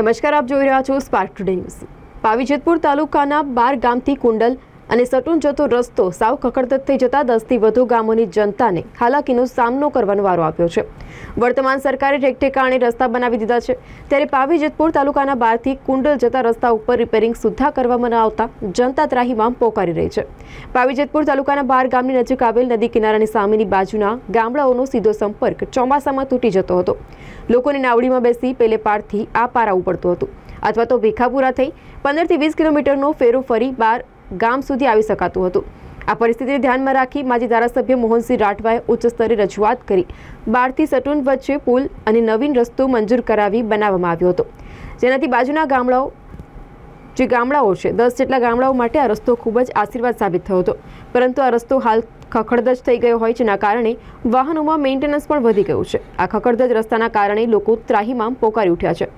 नमस्कार आप જોઈ રહ્યા છો સ્પાર્ક ટુડે ન્યૂઝ પાવીજેતપુર તાલુકાના બાર ગામથી કુંડલ અને સટુન જતો રસ્તો સાવ ખખડતક થઈ જતા દસથી વધુ ગામોની જનતાને હાલાકીનો સામનો કરવાનો વારો આપ્યો છે વર્તમાન સરકારે ઠેકઠેકાણે રસ્તા બનાવી દીધા છે ત્યારે પાવીજતપુર તાલુકાના બારથી કુંડલ જતા રસ્તા ઉપર રિપેરિંગ સુદ્ધા કરવામાં ન આવતા જનતા ત્રાહીમામ પોકારી રહી છે પાવીજતપુર તાલુકાના બાર ગામની નજીક આવેલ નદી કિનારાની સામેની બાજુના ગામડાઓનો સીધો સંપર્ક ચોમાસામાં તૂટી જતો હતો લોકોની નાવડીમાં બેસી પેલે પારથી આ પાર આવું પડતું હતું અથવા તો ભેખાપુરા થઈ પંદરથી વીસ કિલોમીટરનો ફેરો ફરી બાર ગામ સુધી આવી શકાતું હતું આ પરિસ્થિતિને ધ્યાનમાં રાખી માજી ધારાસભ્ય મોહનસિંહ રાઠવાએ ઉચ્ચ સ્તરે રજૂઆત કરી બારથી સટુન વચ્ચે પુલ અને નવીન રસ્તો મંજૂર કરાવી બનાવવામાં આવ્યો હતો જેનાથી બાજુના ગામડાઓ જે ગામડાઓ છે દસ જેટલા ગામડાઓ માટે આ રસ્તો ખૂબ જ આશીર્વાદ સાબિત થયો હતો પરંતુ આ રસ્તો હાલ ખખડદજ થઈ ગયો હોય જેના કારણે વાહનોમાં મેન્ટેનન્સ પણ વધી ગયું છે આ ખખડદજ રસ્તાના કારણે લોકો ત્રાહીમામ પોકારી ઉઠ્યા છે